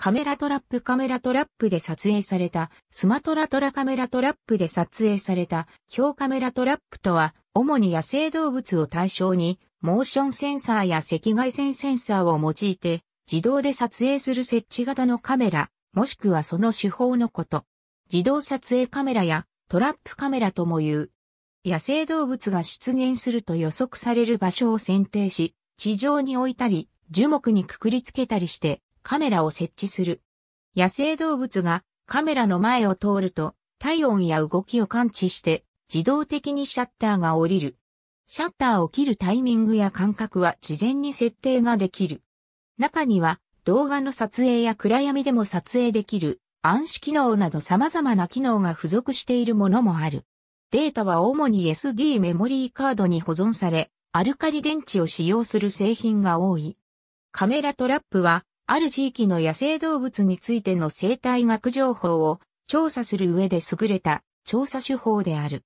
カメラトラップカメラトラップで撮影された、スマトラトラカメラトラップで撮影された、表カメラトラップとは、主に野生動物を対象に、モーションセンサーや赤外線センサーを用いて、自動で撮影する設置型のカメラ、もしくはその手法のこと。自動撮影カメラやトラップカメラとも言う。野生動物が出現すると予測される場所を選定し、地上に置いたり、樹木にくくりつけたりして、カメラを設置する。野生動物がカメラの前を通ると体温や動きを感知して自動的にシャッターが降りる。シャッターを切るタイミングや間隔は事前に設定ができる。中には動画の撮影や暗闇でも撮影できる暗視機能など様々な機能が付属しているものもある。データは主に SD メモリーカードに保存され、アルカリ電池を使用する製品が多い。カメラトラップはある地域の野生動物についての生態学情報を調査する上で優れた調査手法である。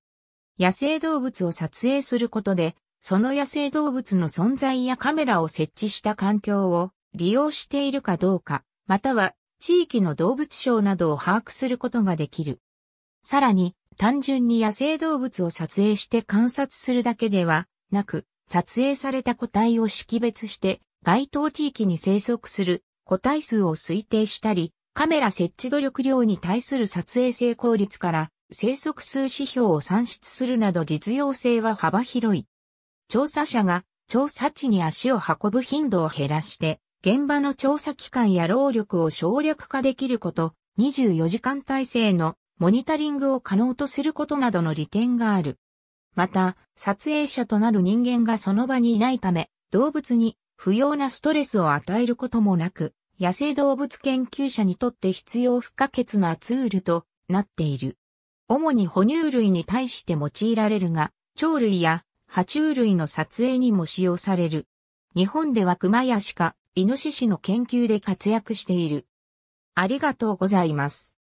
野生動物を撮影することで、その野生動物の存在やカメラを設置した環境を利用しているかどうか、または地域の動物賞などを把握することができる。さらに、単純に野生動物を撮影して観察するだけではなく、撮影された個体を識別して該当地域に生息する個体数を推定したり、カメラ設置努力量に対する撮影成功率から生息数指標を算出するなど実用性は幅広い。調査者が調査地に足を運ぶ頻度を減らして、現場の調査機関や労力を省略化できること、24時間体制のモニタリングを可能とすることなどの利点がある。また、撮影者となる人間がその場にいないため、動物に不要なストレスを与えることもなく、野生動物研究者にとって必要不可欠なツールとなっている。主に哺乳類に対して用いられるが、鳥類や爬虫類の撮影にも使用される。日本では熊や鹿、イノシシの研究で活躍している。ありがとうございます。